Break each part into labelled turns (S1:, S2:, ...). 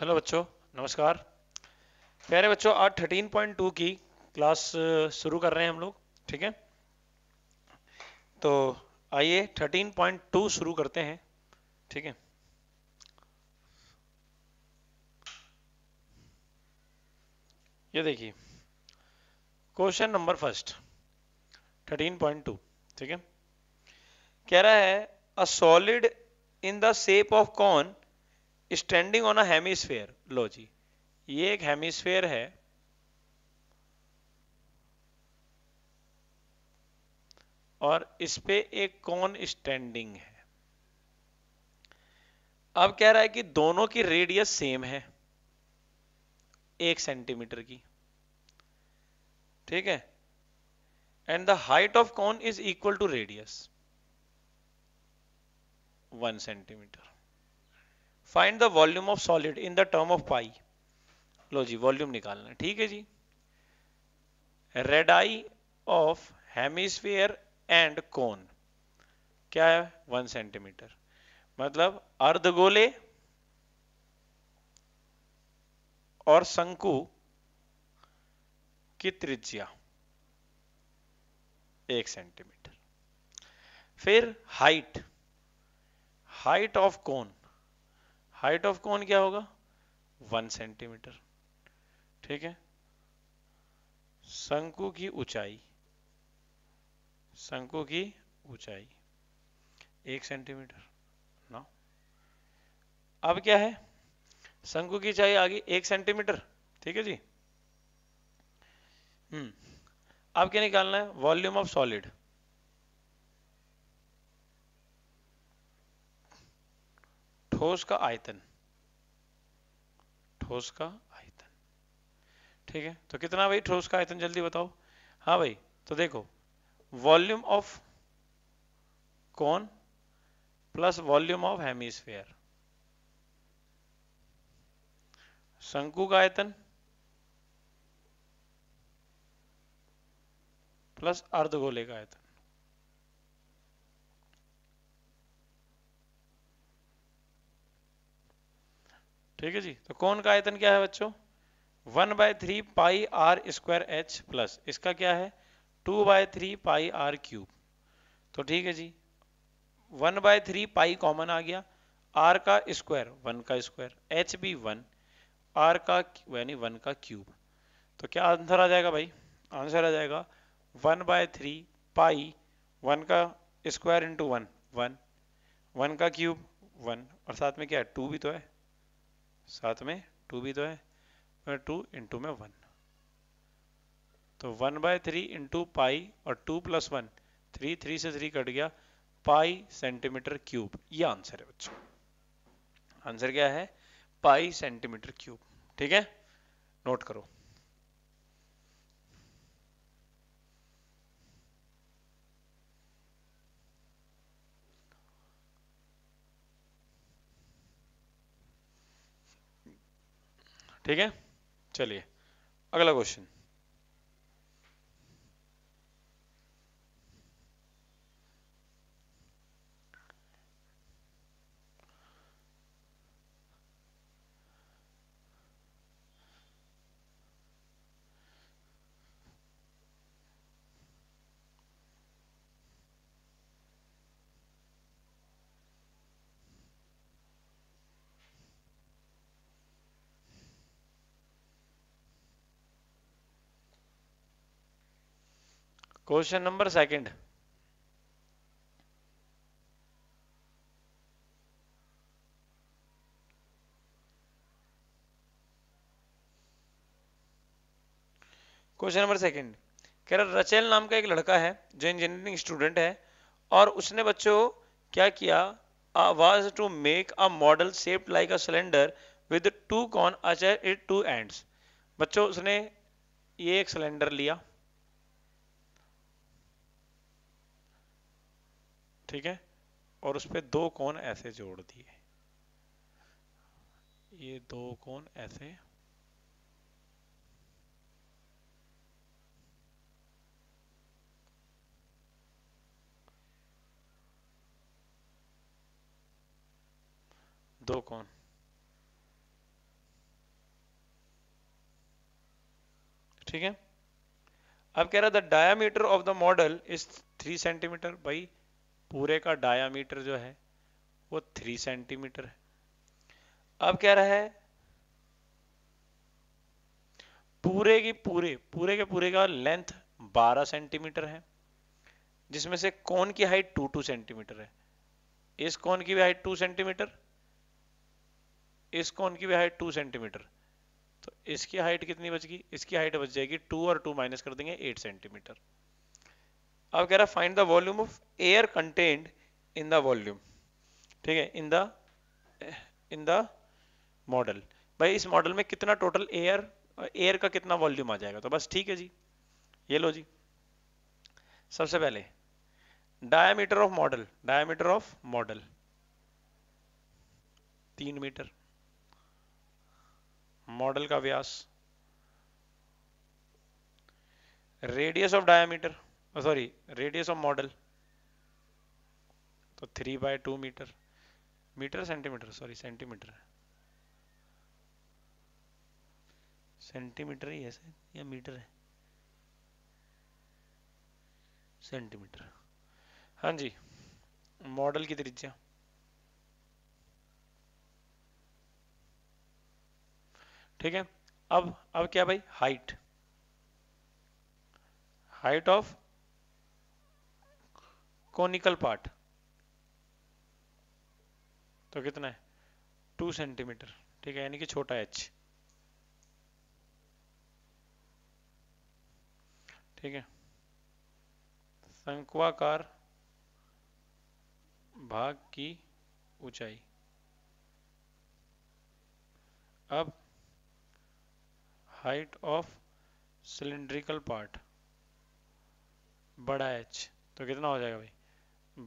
S1: hello बच्चों नमस्कार प्यारे बच्चों आज 13.2 की क्लास शुरू कर रहे हैं हम लोग ठीक है तो आइए 13.2 शुरू करते हैं ठीक है ये देखिए क्वेश्चन नंबर फर्स्ट 13.2 ठीक है कह रहा है a solid in the shape of cone standing on a लो जी ये एक हेमिस्फेयर है और इस पे एक कौन स्टैंडिंग है अब कह रहा है कि दोनों की रेडियस सेम है एक सेंटीमीटर की ठीक है and the height of cone is equal to radius one centimetre find the volume of solid in the term of pi लो जी वॉल्यूम निकालना ठीक है जी radii of hemisphere and cone क्या है वन सेंटीमीटर मतलब अर्ध गोले और शंकु की त्रिज्या एक सेंटीमीटर फिर height height of cone height of cone क्या होगा वन सेंटीमीटर ठीक है शंकु की ऊंचाई शंकु की ऊंचाई एक सेंटीमीटर ना अब क्या है शंकु की ऊंचाई आ गई एक सेंटीमीटर ठीक है जी हम्म अब क्या निकालना है वॉल्यूम ऑफ सॉलिड ठोस का आयतन ठोस का आयतन ठीक है तो कितना भाई ठोस का आयतन जल्दी बताओ हाँ भाई तो देखो volume of cone plus volume of hemisphere शंकु का आयतन प्लस अर्धगोले का आयतन ठीक है जी तो कौन का आयतन क्या है बच्चों one by three pi R square H plus इसका क्या है two by three pi R cube तो ठीक है जी one by three pi common आ गया आर का स्क्वायर वन का स्क्वायर एच भी वन आर का यानी वन का क्यूब तो क्या आंसर आ जाएगा भाई आंसर आ जाएगा one by three pi one का square into one one one का क्यूब वन और साथ में क्या है टू भी तो है साथ में टू भी तो है टू इंटू में वन तो one by three into pi और two plus one three three से थ्री कट गया पाई सेंटीमीटर क्यूब ये आंसर है बच्चों आंसर क्या है पाई सेंटीमीटर क्यूब ठीक है नोट करो ठीक है चलिए अगला question question number second question number second कह रहा रचेल नाम का एक लड़का है जो इंजीनियरिंग स्टूडेंट है और उसने बच्चों क्या किया was to make a model shaped like a cylinder with two cone अचर इट टू एंड्स बच्चों उसने ये एक सिलेंडर लिया ठीक है और उस पर दो कोन ऐसे जोड़ दिए ये दो कोन ऐसे दो कोन ठीक है अब कह रहा the diameter of the model is three centimetre भाई पूरे का डायामीटर जो है वो थ्री सेंटीमीटर है अब कह रहा है पूरे की पूरे पूरे के पूरे का लेंथ 12 सेंटीमीटर है जिसमें से कोन की हाइट 2 2 सेंटीमीटर है इस कोन की भी हाइट 2 सेंटीमीटर इस कोन की भी हाइट 2 सेंटीमीटर तो इसकी हाइट कितनी बच गई इसकी हाइट बच जाएगी 2 और 2 माइनस कर देंगे 8 सेंटीमीटर अब कह रहा है find the volume of air content in the volume ठीक है in the in the model भाई इस मॉडल में कितना टोटल एयर एयर का कितना वॉल्यूम आ जाएगा तो बस ठीक है जी ये लो जी सबसे पहले diameter of model diameter of model तीन मीटर मॉडल का व्यास radius of diameter sorry radius of model तो three by two metre metre centimetre sorry centimetre centimetre ही है या मीटर है सेंटीमीटर हाँ जी मॉडल की त्रिज्या ठीक है अब अब क्या भाई height height of conical part तो कितना है टू सेंटीमीटर ठीक है यानी कि छोटा एच ठीक है शंकुआकार भाग की ऊंचाई अब हाइट ऑफ सिलिंड्रिकल पार्ट बड़ा एच तो कितना हो जाएगा भाई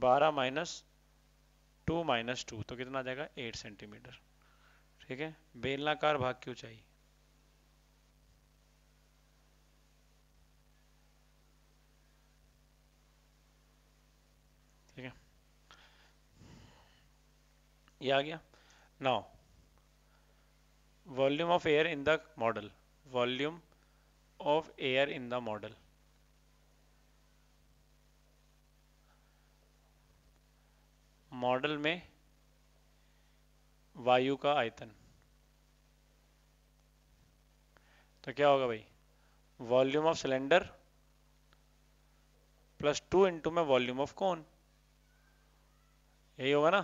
S1: बारह माइनस टू माइनस टू तो कितना आ जाएगा एट सेंटीमीटर ठीक है बेलनाकार भाग की ऊंचाई ठीक है ये आ गया now volume of air in the model volume of air in the model model में वायु का आयतन तो क्या होगा भाई volume of cylinder plus two into में वॉल्यूम ऑफ कौन यही होगा ना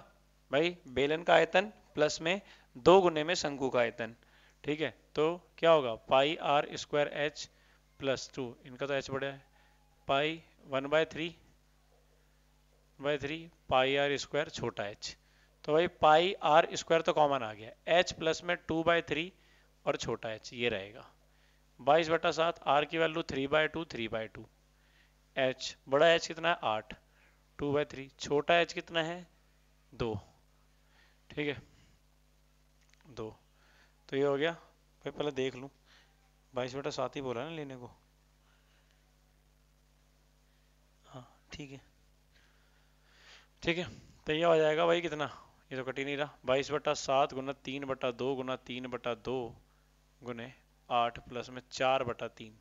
S1: भाई बेलन का आयतन प्लस में दो गुने में शंकु का आयतन ठीक है तो क्या होगा pi R square H plus two इनका तो एच बड़ा है pi one by three by three pi R square छोटा एच तो भाई पाई आर स्क्वायर तो कॉमन आ गया एच प्लस में टू बाई थ्री और छोटा एच ये रहेगा बाईस बटा सात आर की value three by two three by two H बड़ा एच कितना है आठ टू बाय थ्री छोटा एच कितना है दो ठीक है दो तो ये हो गया भाई पहले देख लूँ बाईस बटा सात ही बोला ना लेने को हाँ ठीक है ठीक है तो ये हो जाएगा भाई कितना ये तो कट ही नहीं रहा बाईस बटा सात गुना तीन बटा दो गुना तीन बटा दो गुने आठ प्लस में चार बटा तीन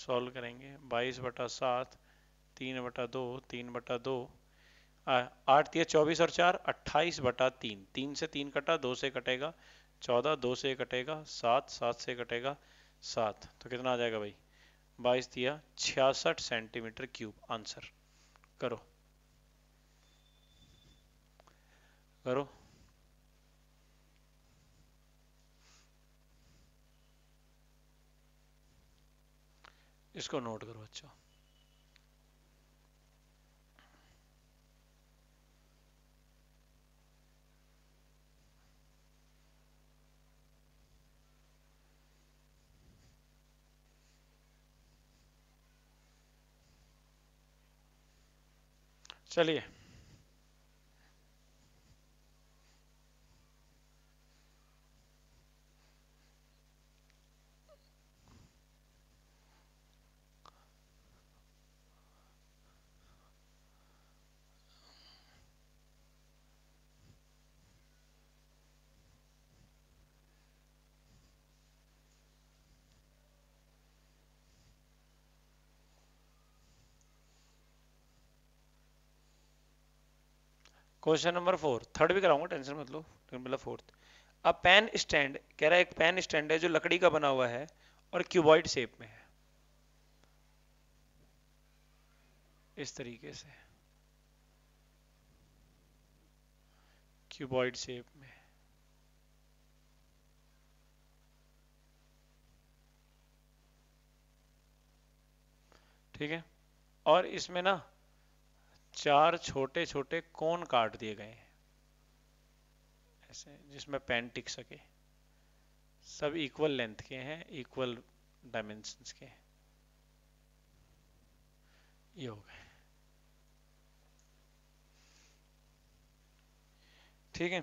S1: सॉल्व करेंगे बाईस बटा सात तीन बटा दो तीन बटा दो आठ दिया चौबीस और चार अट्ठाईस बटा तीन तीन से तीन कटा दो से कटेगा चौदह दो से कटेगा सात सात से कटेगा सात तो कितना आ जाएगा भाई बाईस दिया छियासठ सेंटीमीटर क्यूब आंसर करो करो इसको नोट करो अच्छा चलिए क्वेश्चन नंबर फोर थर्ड भी कराऊंगा टेंशन मत लो मतलब फोर्थ अब पेन स्टैंड कह रहा है एक पेन स्टैंड है जो लकड़ी का बना हुआ है और क्यूबॉइड शेप में है इस तरीके से क्यूबॉइड शेप में ठीक है और इसमें ना चार छोटे छोटे कोन काट दिए गए हैं ऐसे जिसमें पेन टिक सके सब इक्वल लेंथ के हैं इक्वल डायमेंशन के ये हो गए ठीक है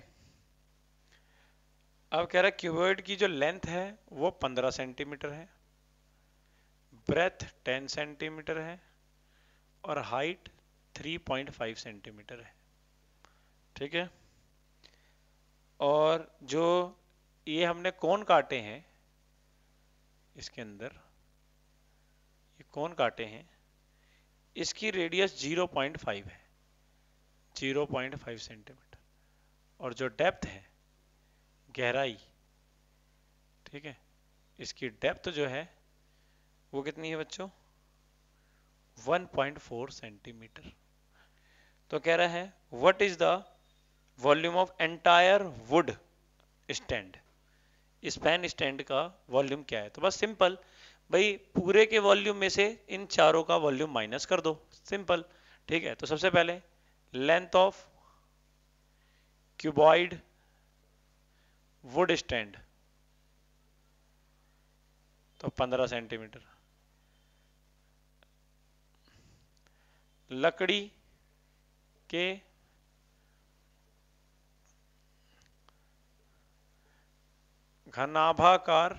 S1: अब कह रहा है क्यूबॉइड की जो लेंथ है वो 15 सेंटीमीटर है ब्रेथ 10 सेंटीमीटर है और हाइट 3.5 सेंटीमीटर है ठीक है और जो ये हमने कौन काटे हैं इसके अंदर ये कौन काटे हैं इसकी रेडियस 0.5 है 0.5 सेंटीमीटर और जो डेप्थ है गहराई ठीक है इसकी डेप्थ जो है वो कितनी है बच्चों 1.4 सेंटीमीटर तो कह रहा है what is the volume of entire wood stand span stand का वॉल्यूम क्या है तो बस सिंपल भाई पूरे के वॉल्यूम में से इन चारों का वॉल्यूम माइनस कर दो सिंपल ठीक है तो सबसे पहले length of cuboid wood stand तो 15 सेंटीमीटर लकड़ी के घनाभाकार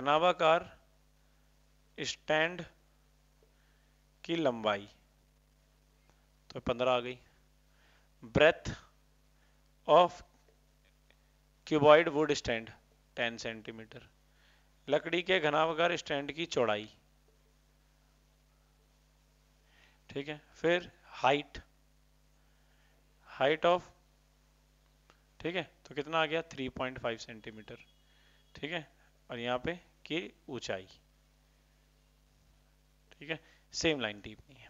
S1: घनाभाकार स्टैंड की लंबाई तो पंद्रह आ गई breadth of cuboid wood stand ten centimetre लकड़ी के घनाभाकार स्टैंड की चौड़ाई ठीक है फिर हाइट हाइट ऑफ ठीक है तो कितना आ गया 3.5 सेंटीमीटर ठीक है और यहाँ पे के ऊंचाई ठीक है सेम लाइन नहीं है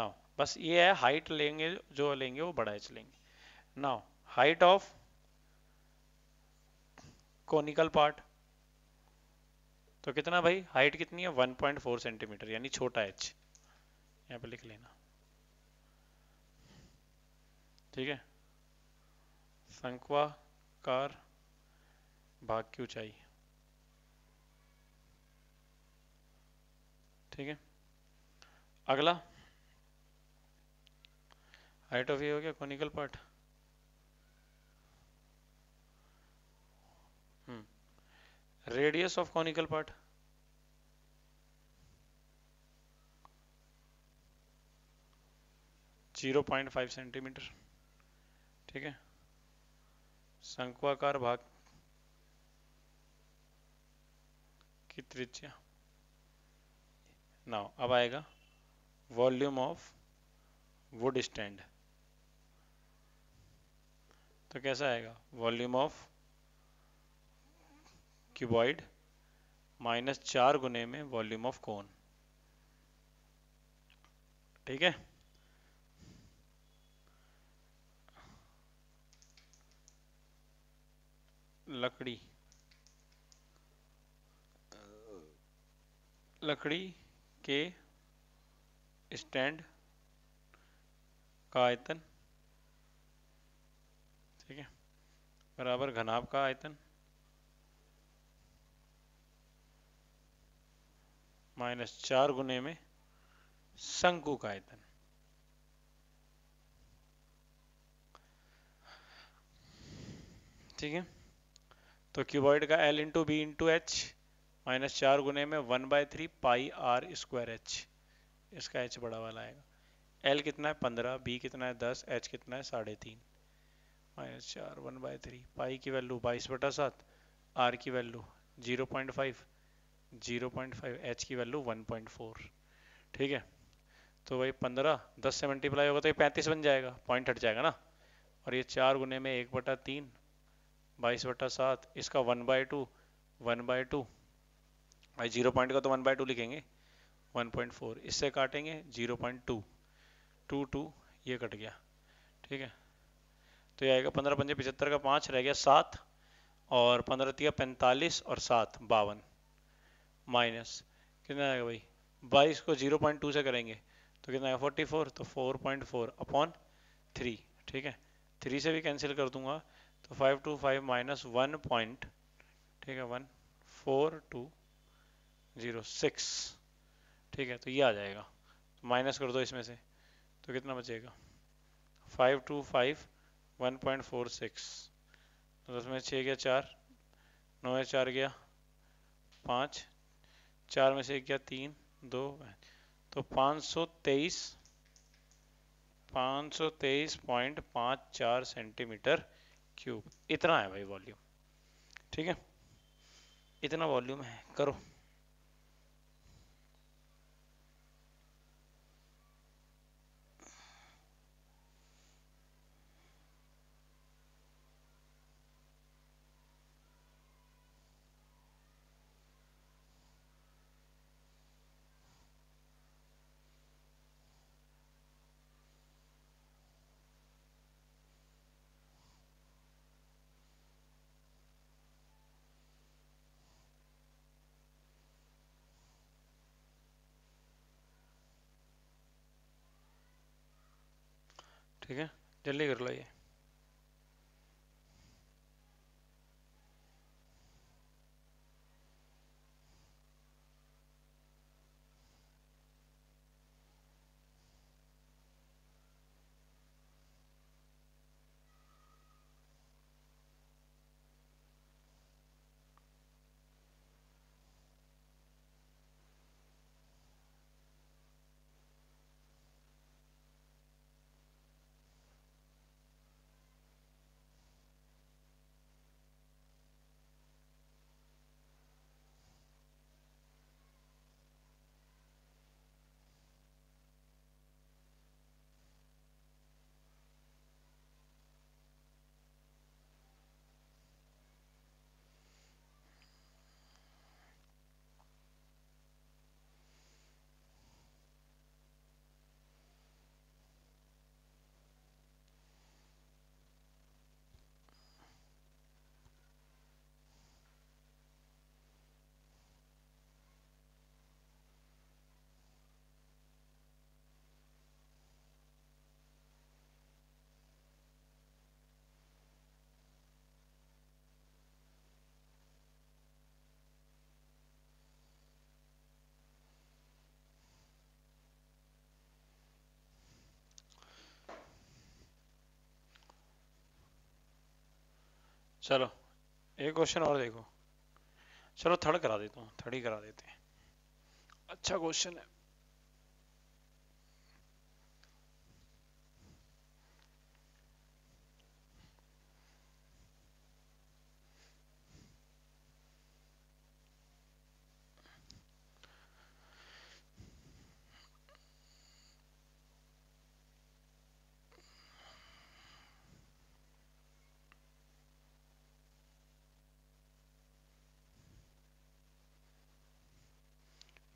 S1: नाउ बस ये है हाइट लेंगे जो लेंगे वो बड़ा एच लेंगे now height of conical part तो कितना भाई हाइट कितनी है 1.4 सेंटीमीटर यानी छोटा एच यहाँ पे लिख लेना ठीक है संख्वाकार भाग की ऊंचाई ठीक है अगला हाइट ऑफ ये हो गया conical part radius of conical part zero point five centimetre ठीक है शंकुआकार भाग की त्रिज्या नाउ अब आएगा वॉल्यूम ऑफ वुड स्टैंड तो कैसा आएगा वॉल्यूम ऑफ क्यूबॉइड माइनस चार गुने में वॉल्यूम ऑफ कोन ठीक है लकड़ी लकड़ी के स्टैंड का आयतन ठीक है बराबर घनाभ का आयतन माइनस चार गुने में शंकु का आयतन ठीक है तो क्यूबॉइड का L into B into H minus चार गुने में one by three pi R square H इसका एच बड़ा वाला आएगा एल कितना है पंद्रह बी कितना है दस एच कितना है साढ़े तीन माइनस चार वन बाय थ्री पाई की वैल्यू बाईस बटा सात आर की value zero point five zero point five H की वैल्यू वन पॉइंट फोर ठीक है तो भाई पंद्रह दस से मल्टीप्लाई होगा तो ये पैंतीस बन जाएगा पॉइंट हट जाएगा ना और ये चार गुने में एक बटा तीन बाईस बटा सात इसका one by two one by two भाई जीरो पॉइंट का तो वन बाय टू लिखेंगे वन पॉइंट फोर इससे काटेंगे zero point two two two ये कट गया ठीक है तो ये आएगा पंद्रह पंजे पिचहत्तर का पाँच रह गया सात और पंद्रह तिया पैंतालीस और सात बावन माइनस कितना आएगा भाई बाईस को जीरो पॉइंट टू से करेंगे तो कितना आएगा फोर्टी फोर तो four point four upon three ठीक है थ्री से भी कैंसिल कर दूंगा तो five two five minus one point ठीक है one four two zero six ठीक है तो ये आ जाएगा तो माइनस कर दो इसमें से तो कितना बचेगा five two five one point four six तो दस में छः गया चार नौ में चार गया पाँच चार में से एक गया तीन दो तो पाँच सौ तेईस पाँच सौ तेईस पॉइंट पाँच चार सेंटीमीटर क्यूब इतना है भाई वॉल्यूम ठीक है इतना वॉल्यूम है करो ठीक है जल्दी कर लो ये चलो एक क्वेश्चन और देखो चलो थर्ड करा देता हूँ थर्ड ही करा देते हैं अच्छा क्वेश्चन है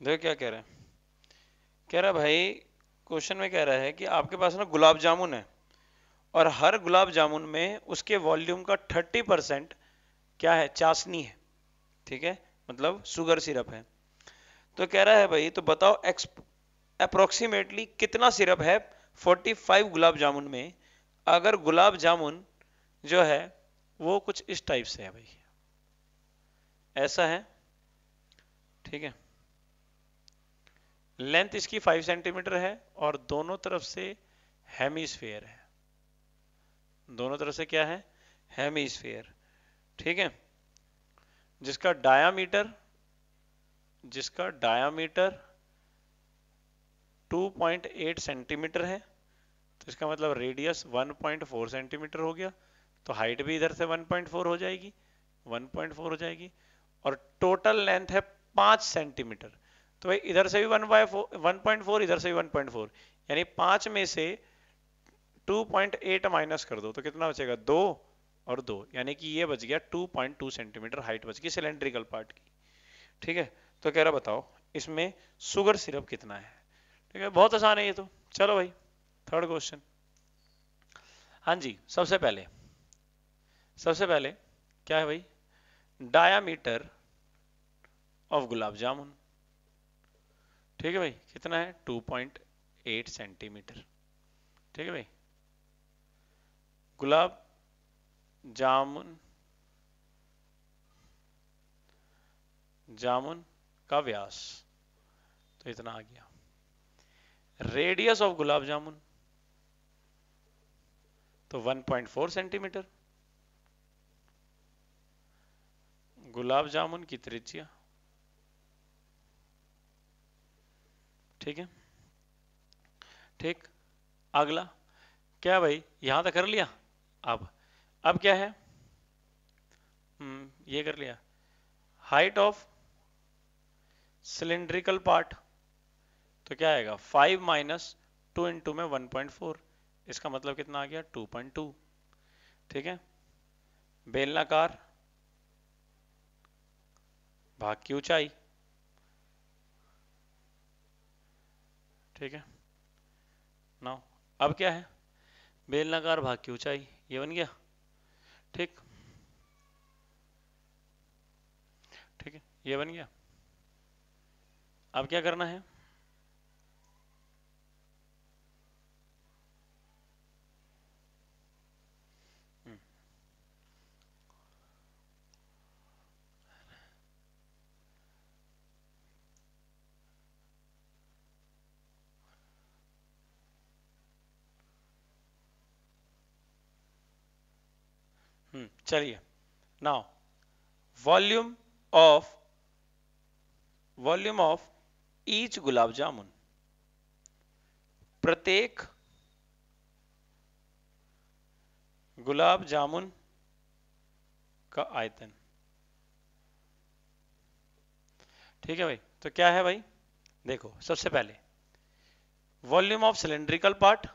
S1: देखो क्या कह रहा है कह रहा भाई क्वेश्चन में कह रहा है कि आपके पास ना गुलाब जामुन है और हर गुलाब जामुन में उसके वॉल्यूम का थर्टी परसेंट क्या है चाशनी है ठीक है मतलब सुगर सिरप है तो कह रहा है भाई तो बताओ अप्रोक्सीमेटली कितना सिरप है 45 गुलाब जामुन में अगर गुलाब जामुन जो है वो कुछ इस टाइप से है भाई ऐसा है ठीक है लेंथ इसकी 5 सेंटीमीटर है और दोनों तरफ से हेमीस्फेयर है दोनों तरफ से क्या है हेमीस्फेयर ठीक है जिसका डायामीटर जिसका डायामीटर 2.8 सेंटीमीटर है तो इसका मतलब रेडियस 1.4 सेंटीमीटर हो गया तो हाइट भी इधर से 1.4 हो जाएगी 1.4 हो जाएगी और टोटल लेंथ है 5 सेंटीमीटर तो भाई इधर से भी one by one point four इधर से भी वन पॉइंट फोर यानी पांच में से टू पॉइंट एट माइनस कर दो तो कितना बचेगा दो और दो यानी कि ये बच गया two point two centimetre height बच गई सिलेंड्रिकल पार्ट की ठीक है तो कह रहा बताओ इसमें सुगर सिरप कितना है ठीक है बहुत आसान है ये तो चलो भाई थर्ड क्वेश्चन हाँ जी सबसे पहले सबसे पहले क्या है भाई डायामीटर ऑफ गुलाब जामुन ठीक है भाई कितना है 2.8 सेंटीमीटर ठीक है भाई गुलाब जामुन जामुन का व्यास तो इतना आ गया रेडियस ऑफ गुलाब जामुन तो 1.4 सेंटीमीटर गुलाब जामुन की त्रिज्या ठीक है ठीक अगला क्या भाई यहां तक तो कर लिया अब अब क्या है हम्म, ये कर लिया हाइट ऑफ सिलेंड्रिकल पार्ट तो क्या आएगा फाइव माइनस टू इंटू में वन पॉइंट फोर इसका मतलब कितना आ गया टू पॉइंट टू ठीक है बेलनाकार भाग की ऊंचाई ठीक है नौ अब क्या है बेलनाकार भाग की ऊंचाई ये बन गया ठीक ठीक है ये बन गया अब क्या करना है चलिए now volume of volume of each gulab jamun प्रत्येक गुलाब जामुन का आयतन ठीक है भाई तो क्या है भाई देखो सबसे पहले volume of cylindrical part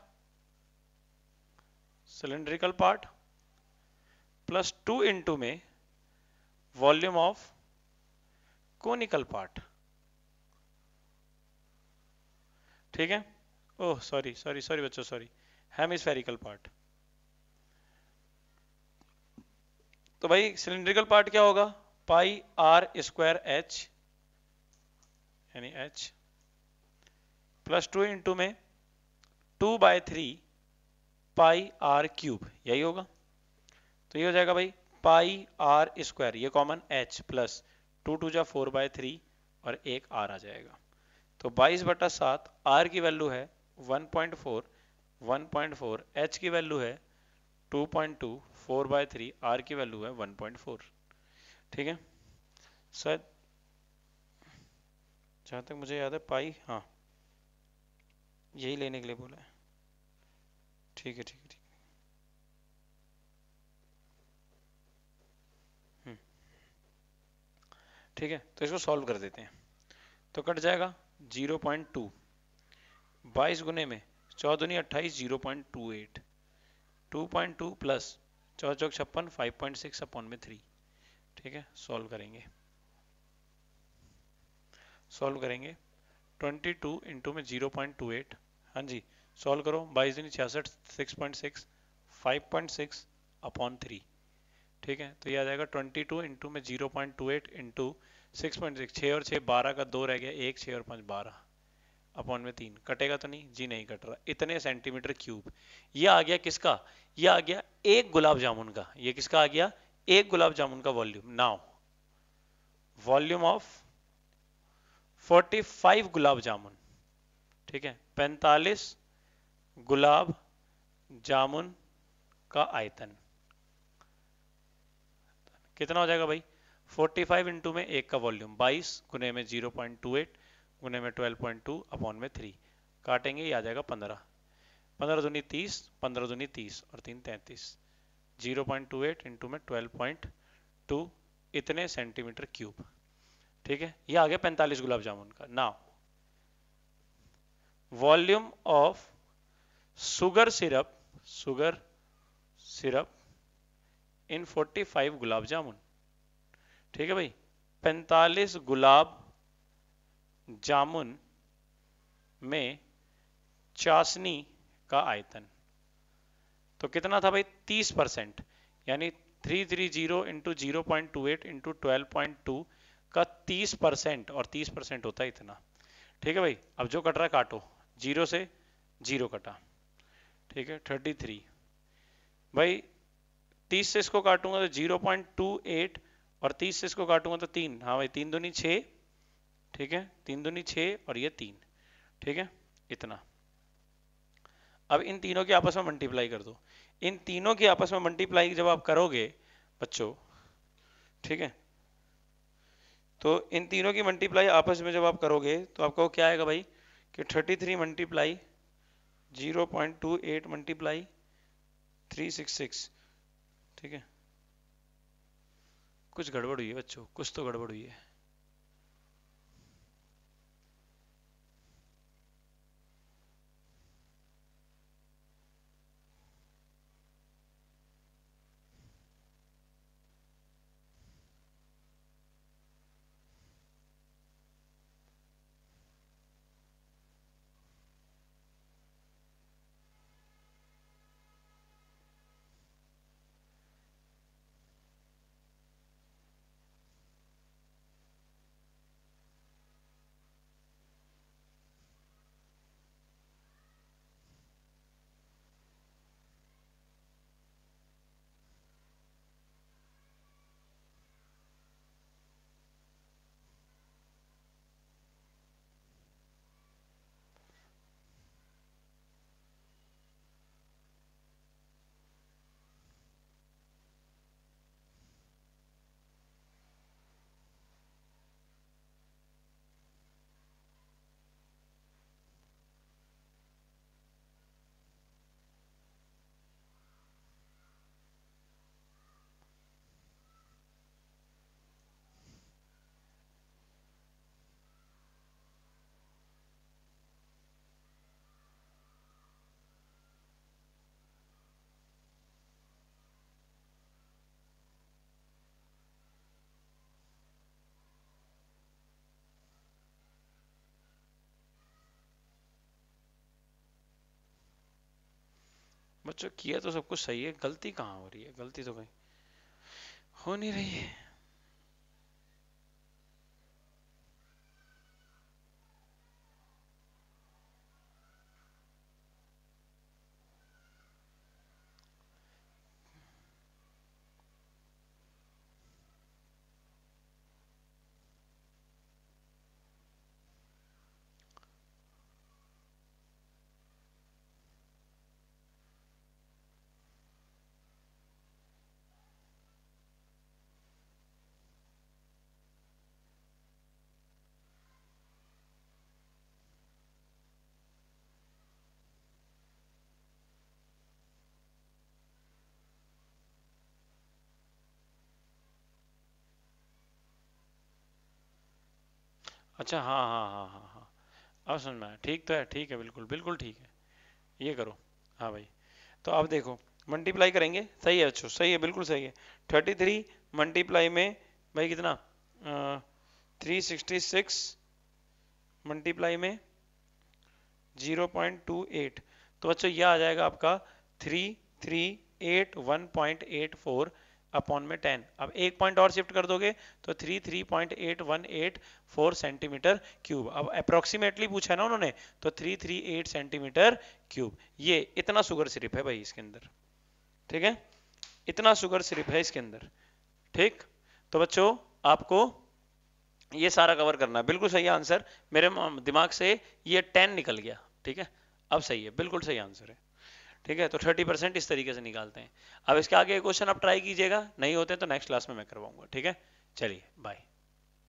S1: cylindrical part plus two into में वॉल्यूम ऑफ कोनिकल पार्ट ठीक है ओह सॉरी सॉरी सॉरी बच्चों सॉरी हेमिस्फेरिकल पार्ट तो भाई सिलेंड्रिकल पार्ट क्या होगा पाई आर स्क्वायर एच यानी एच प्लस टू इंटू में two by three pi R cube यही होगा तो ये हो जाएगा भाई पाई आर स्क्वायर ये common H plus two two जा फोर बाय थ्री और एक आर आ जाएगा तो 22 बटा सात आर की वैल्यू है 1.4 1.4 एच की वैल्यू है 2.2 4 बाय थ्री आर की वैल्यू है 1.4 ठीक है शायद जहां तक मुझे याद है पाई हाँ यही लेने के लिए बोला है ठीक है ठीक है ठीक ठीक है तो इसको सॉल्व कर देते हैं तो कट जाएगा 0.2 पॉइंट टू बाईस गुने में चौदह दूनी अट्ठाईस zero point two eight two point two plus चौदह चौक छप्पन फाइव पॉइंट सिक्स अपॉन में थ्री ठीक है सॉल्व करेंगे सॉल्व करेंगे ट्वेंटी टू इंटू में जीरो पॉइंट टू एट हाँ जी सॉल्व करो बाईस दिन छियासठ six point six five point six upon three ठीक है तो ये आ जाएगा 22 टू इंटू में zero point two eight into six point six छः और छः बारह का दो रह गया एक छः और पाँच बारह अपॉन में तीन कटेगा तो नहीं जी नहीं कट रहा इतने सेंटीमीटर क्यूब ये आ गया किसका ये आ गया एक गुलाब जामुन का ये किसका आ गया एक गुलाब जामुन का volume now volume of 45 gulab jamun ठीक है 45 गुलाब जामुन का आयतन कितना हो जाएगा भाई 45 फाइव इंटू में एक का वॉल्यूम 22 गुने में 0.28 पॉइंट गुने में 12.2 पॉइंट अपॉन में 3 काटेंगे ये आ जाएगा 15 15 दूनी 30 15 दूनी 30 और 3 33 0.28 पॉइंट में 12.2 इतने सेंटीमीटर क्यूब ठीक है ये आ गया 45 गुलाब जामुन का now volume of sugar syrup sugar syrup in 45 gulab jamun ठीक है भाई 45 गुलाब जामुन में चाशनी का आयतन तो कितना था भाई 30 परसेंट यानी 330 three zero into zero point two eight into twelve point two का 30 परसेंट और 30 परसेंट होता है इतना ठीक है भाई अब जो कट रहा काटो जीरो से जीरो कटा ठीक है 33 भाई तीस से इसको काटूंगा तो जीरो पॉइंट टू एट और तीस से इसको काटूंगा तो तीन हाँ भाई तीन दूनी छः ठीक है तीन दूनी छः और ये तीन ठीक है इतना अब इन तीनों के आपस में मल्टीप्लाई कर दो इन तीनों के आपस में मल्टीप्लाई जब आप करोगे बच्चों ठीक है तो इन तीनों की मल्टीप्लाई आपस में जब आप करोगे तो आपको क्या आएगा भाई कि 33 three multiply zero point two eight multiply three six six ठीक है कुछ गड़बड़ हुई है बच्चों कुछ तो गड़बड़ हुई है बच्चों किया तो सब कुछ सही है गलती कहाँ हो रही है गलती तो कहीं हो नहीं रही है अच्छा हाँ हाँ हाँ हाँ हाँ अब समझ में आया ठीक तो है ठीक है बिल्कुल बिल्कुल ठीक है ये करो हाँ भाई तो अब देखो मल्टीप्लाई करेंगे सही है अच्छो सही है बिल्कुल सही है थर्टी थ्री मल्टीप्लाई में भाई कितना थ्री सिक्सटी सिक्स मल्टीप्लाई में जीरो पॉइंट टू एट तो अच्छा यह आ जाएगा आपका three three eight one point eight four upon में टेन अब एक पॉइंट और शिफ्ट कर दोगे तो three three point eight one eight four centimetre cube अब अप्रोक्सीमेटली पूछा ना उन्होंने तो three three eight centimetre cube ये इतना सुगर सिर्फ है भाई इसके अंदर ठीक है इतना सुगर सिर्फ है इसके अंदर ठीक तो बच्चों आपको ये सारा कवर करना बिल्कुल सही आंसर मेरे दिमाग से ये टेन निकल गया ठीक है अब सही है बिल्कुल सही आंसर है ठीक है तो थर्टी परसेंट इस तरीके से निकालते हैं अब इसके आगे क्वेश्चन आप ट्राई कीजिएगा नहीं होते तो नेक्स्ट क्लास में मैं करवाऊंगा ठीक है चलिए बाय